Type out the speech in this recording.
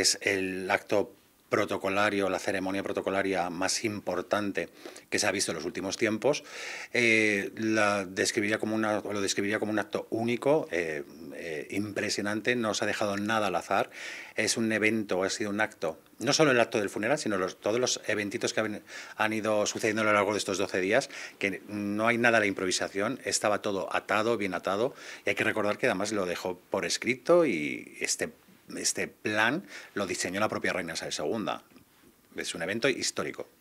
Es el acto protocolario, la ceremonia protocolaria más importante que se ha visto en los últimos tiempos, eh, la describiría como una, lo describiría como un acto único, eh, eh, impresionante, no se ha dejado nada al azar, es un evento, ha sido un acto, no solo el acto del funeral, sino todos los eventitos que han, ido sucediendo a lo largo de estos 12 días, que no hay nada de la improvisación, estaba todo atado, bien atado, y hay que recordar que además lo dejó por escrito y este este plan lo diseñó la propia reina Isabel II. Es un evento histórico.